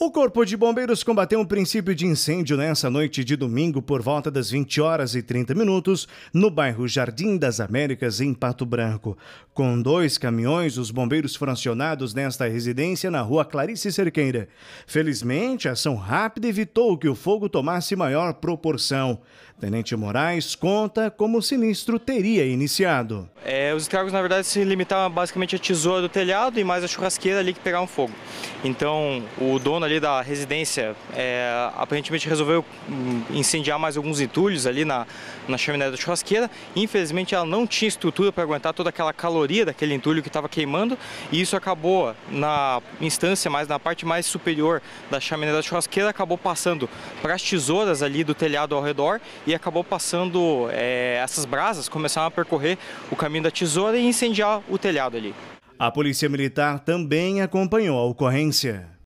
O Corpo de Bombeiros combateu um princípio de incêndio nessa noite de domingo por volta das 20 horas e 30 minutos no bairro Jardim das Américas, em Pato Branco. Com dois caminhões, os bombeiros foram acionados nesta residência na rua Clarice Cerqueira. Felizmente, a ação rápida evitou que o fogo tomasse maior proporção. Tenente Moraes conta como o sinistro teria iniciado. É, os estragos, na verdade, se limitavam basicamente à tesoura do telhado e mais à churrasqueira ali que pegaram fogo. Então, o dono ali da residência é, aparentemente resolveu hum, incendiar mais alguns entulhos ali na, na chaminé da churrasqueira. Infelizmente, ela não tinha estrutura para aguentar toda aquela caloria daquele entulho que estava queimando e isso acabou na instância, mais na parte mais superior da chaminé da churrasqueira, acabou passando para as tesouras ali do telhado ao redor e acabou passando é, essas brasas, começaram a percorrer o caminho da tesoura e incendiar o telhado ali. A Polícia Militar também acompanhou a ocorrência.